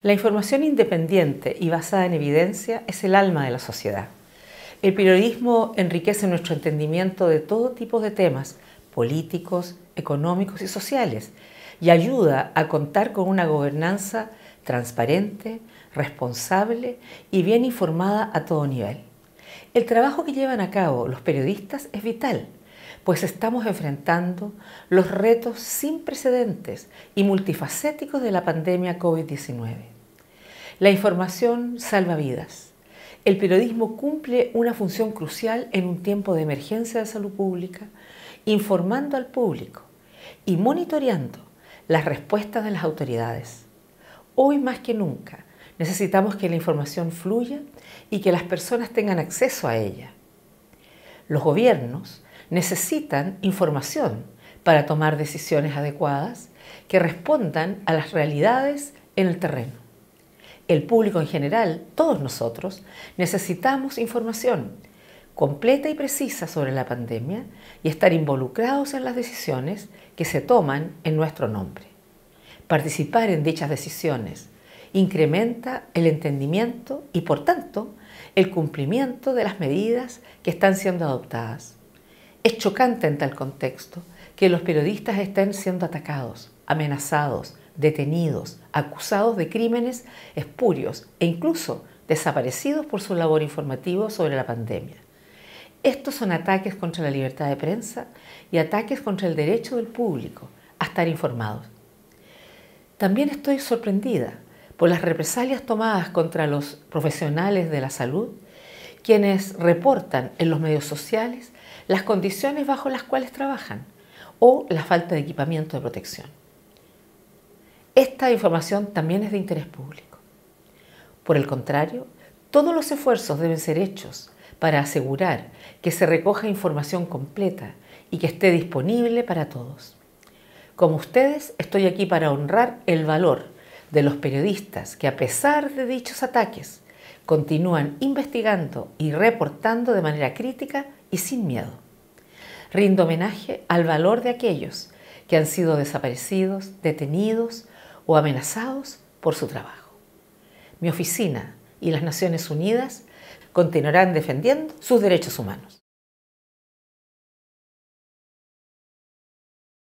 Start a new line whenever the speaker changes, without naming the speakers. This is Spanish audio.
La información independiente y basada en evidencia es el alma de la sociedad. El periodismo enriquece nuestro entendimiento de todo tipo de temas políticos, económicos y sociales y ayuda a contar con una gobernanza transparente, responsable y bien informada a todo nivel. El trabajo que llevan a cabo los periodistas es vital, pues estamos enfrentando los retos sin precedentes y multifacéticos de la pandemia COVID-19. La información salva vidas. El periodismo cumple una función crucial en un tiempo de emergencia de salud pública, informando al público y monitoreando las respuestas de las autoridades. Hoy más que nunca necesitamos que la información fluya y que las personas tengan acceso a ella. Los gobiernos necesitan información para tomar decisiones adecuadas que respondan a las realidades en el terreno el público en general, todos nosotros, necesitamos información completa y precisa sobre la pandemia y estar involucrados en las decisiones que se toman en nuestro nombre. Participar en dichas decisiones incrementa el entendimiento y, por tanto, el cumplimiento de las medidas que están siendo adoptadas. Es chocante en tal contexto que los periodistas estén siendo atacados, amenazados, detenidos, acusados de crímenes espurios e incluso desaparecidos por su labor informativa sobre la pandemia. Estos son ataques contra la libertad de prensa y ataques contra el derecho del público a estar informados. También estoy sorprendida por las represalias tomadas contra los profesionales de la salud, quienes reportan en los medios sociales las condiciones bajo las cuales trabajan o la falta de equipamiento de protección esta información también es de interés público. Por el contrario, todos los esfuerzos deben ser hechos para asegurar que se recoja información completa y que esté disponible para todos. Como ustedes, estoy aquí para honrar el valor de los periodistas que a pesar de dichos ataques continúan investigando y reportando de manera crítica y sin miedo. Rindo homenaje al valor de aquellos que han sido desaparecidos, detenidos o amenazados por su trabajo. Mi oficina y las Naciones Unidas continuarán defendiendo sus derechos humanos.